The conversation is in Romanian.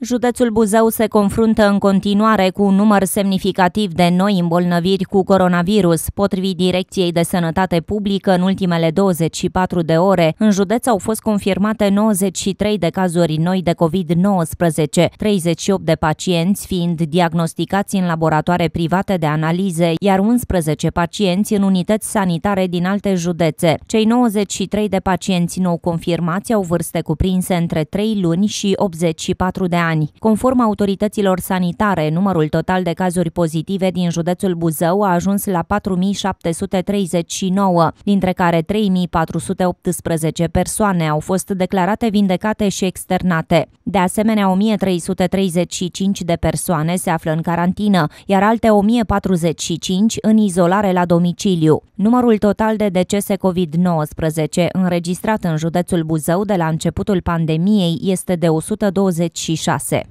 Județul Buzău se confruntă în continuare cu un număr semnificativ de noi îmbolnăviri cu coronavirus. Potrivit Direcției de Sănătate Publică, în ultimele 24 de ore, în județ au fost confirmate 93 de cazuri noi de COVID-19, 38 de pacienți fiind diagnosticați în laboratoare private de analize, iar 11 pacienți în unități sanitare din alte județe. Cei 93 de pacienți nou confirmați au vârste cuprinse între 3 luni și 84 de ani ani. Conform autorităților sanitare, numărul total de cazuri pozitive din județul Buzău a ajuns la 4739, dintre care 3418 persoane au fost declarate vindecate și externate. De asemenea, 1335 de persoane se află în carantină, iar alte 1045 în izolare la domiciliu. Numărul total de decese COVID-19 înregistrat în județul Buzău de la începutul pandemiei este de 126. It.